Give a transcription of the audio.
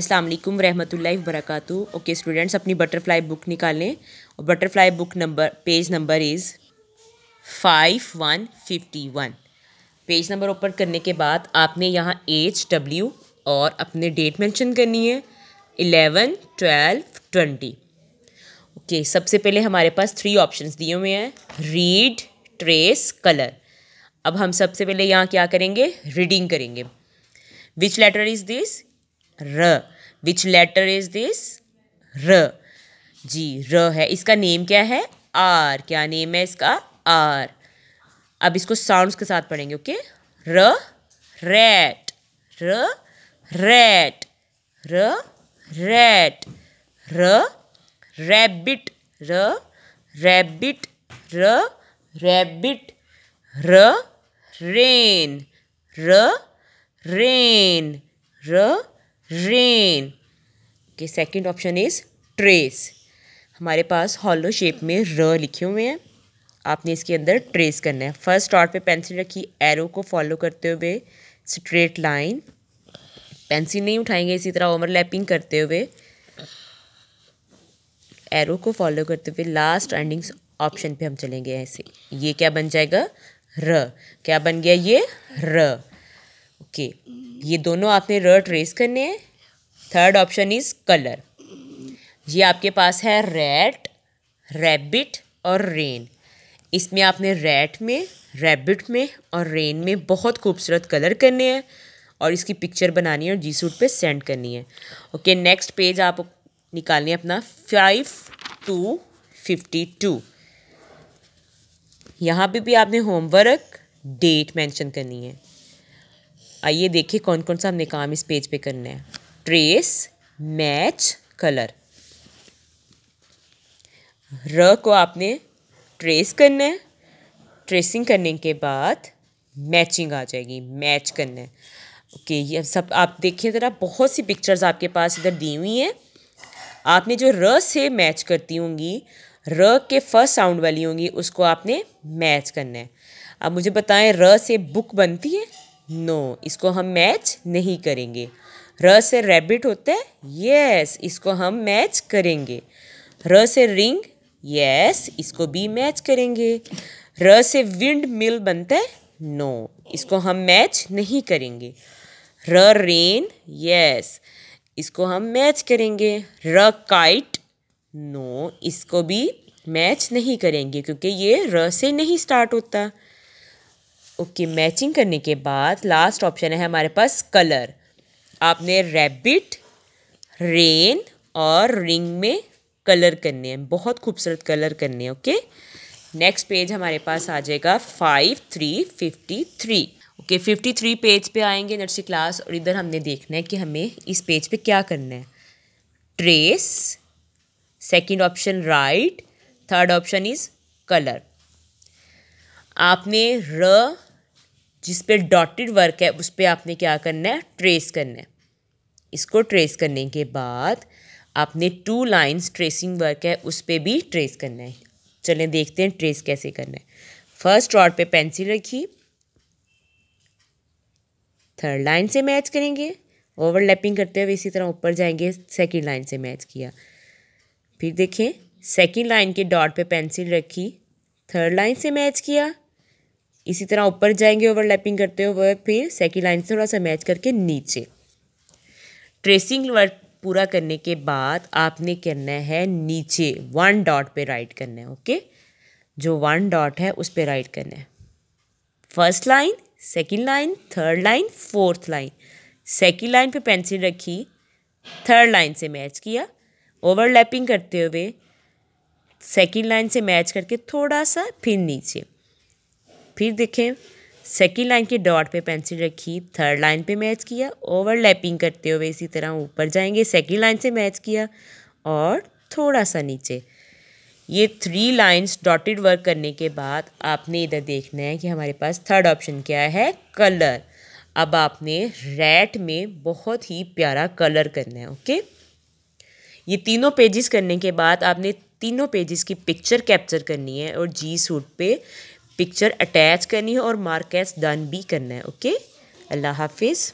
अस्सलाम वालेकुम रहमतुल्लाहि वबरकू ओके स्टूडेंट्स अपनी बटरफ्लाई बुक निकालें और butterfly book number page number is five one fifty one page number open करने के बाद आपने यहाँ एच डब्ल्यू और अपने डेट मेंशन करनी है एलेवन ट्वेल्व ट्वेंटी ओके सबसे पहले हमारे पास थ्री ऑप्शंस दिए हुए हैं रीड ट्रेस कलर अब हम सबसे पहले यहाँ क्या करेंगे रीडिंग करेंगे विच लेटर इज़ दिस र विच लेटर इज दिस र जी र है इसका नेम क्या है आर क्या नेम है इसका आर अब इसको साउंड्स के साथ पढ़ेंगे ओके र रेट र रेट र रेट र रैबिट र रैबिट र रैबिट र रेन र रेन र रेन के सेकंड ऑप्शन इज ट्रेस हमारे पास हॉलो शेप में र लिखे हुए हैं आपने इसके अंदर ट्रेस करना है फर्स्ट डॉट पे पेंसिल रखी एरो को फॉलो करते हुए स्ट्रेट लाइन पेंसिल नहीं उठाएंगे इसी तरह ओवरलैपिंग करते हुए एरो को फॉलो करते हुए लास्ट एंडिंग्स ऑप्शन पे हम चलेंगे ऐसे ये क्या बन जाएगा र क्या बन गया ये र ओके okay. ये दोनों आपने र ट्रेस करने हैं थर्ड ऑप्शन इज कलर ये आपके पास है रेड रैबिट और रेन इसमें आपने रेड में रैबिट में और रेन में बहुत खूबसूरत कलर करने हैं और इसकी पिक्चर बनानी है और जी सूट पर सेंड करनी है ओके नेक्स्ट पेज आप निकालनी है अपना फाइव टू फिफ्टी टू यहाँ पर भी आपने होमवर्क डेट मेंशन करनी है आइए देखिए कौन कौन सा हमने काम इस पेज पे करना है ट्रेस मैच कलर र को आपने ट्रेस करना है ट्रेसिंग करने के बाद मैचिंग आ जाएगी मैच करना है ओके ये सब आप देखिए ज़रा बहुत सी पिक्चर्स आपके पास इधर दी हुई हैं आपने जो र से मैच करती होंगी र के फर्स्ट साउंड वाली होंगी उसको आपने मैच करना है अब मुझे बताएं र से बुक बनती है नो no, इसको हम मैच नहीं करेंगे र से रैबिट होता है यस इसको हम मैच करेंगे र से रिंग यस इसको भी मैच करेंगे र से विंड मिल बनता है नो no, इसको हम मैच नहीं करेंगे र रेन यस इसको हम मैच करेंगे र काइट नो no, इसको भी मैच नहीं करेंगे क्योंकि ये र से नहीं स्टार्ट होता ओके okay, मैचिंग करने के बाद लास्ट ऑप्शन है हमारे पास कलर आपने रैबिट रेन और रिंग में कलर करने हैं बहुत खूबसूरत कलर करने हैं ओके नेक्स्ट पेज हमारे पास आ जाएगा five three fifty three okay fifty three page पे आएंगे नर्सरी क्लास और इधर हमने देखना है कि हमें इस पेज पे क्या करना है trace second option right third option is colour आपने र जिस पे डॉटेड वर्क है उस पर आपने क्या करना है ट्रेस करना है इसको ट्रेस करने के बाद आपने टू लाइंस ट्रेसिंग वर्क है उस पर भी ट्रेस करना है चलें देखते हैं ट्रेस कैसे करना है फर्स्ट रॉड पे पेंसिल रखी थर्ड लाइन से मैच करेंगे ओवरलैपिंग करते हुए इसी तरह ऊपर जाएंगे सेकंड लाइन से मैच किया फिर देखें सेकंड लाइन के डॉट पे पेंसिल रखी थर्ड लाइन से मैच किया इसी तरह ऊपर जाएंगे ओवरलैपिंग करते हुए फिर सेकेंड लाइन से थोड़ा सा मैच करके नीचे ट्रेसिंग वर्क पूरा करने के बाद आपने करना है नीचे वन डॉट पे राइट करना है ओके जो वन डॉट है उस पे राइट करना है first line second line third line fourth line second line पे पेंसिल रखी थर्ड लाइन से मैच किया ओवरलैपिंग करते हुए सेकेंड लाइन से मैच करके थोड़ा सा फिर नीचे फिर देखें सेकेंड लाइन के डॉट पे पेंसिल रखी थर्ड लाइन पे मैच किया ओवरलैपिंग करते हुए इसी तरह ऊपर जाएंगे सेकेंड लाइन से मैच किया और थोड़ा सा नीचे ये थ्री लाइंस डॉटेड वर्क करने के बाद आपने इधर देखना है कि हमारे पास थर्ड ऑप्शन क्या है कलर अब आपने रेड में बहुत ही प्यारा कलर करना है ओके ये तीनों पेजेस करने के बाद आपने तीनों पेजेस की पिक्चर कैप्चर करनी है और जी सूट पे पिक्चर अटैच करनी है और मार्क डन भी करना है ओके अल्लाह हाफिज़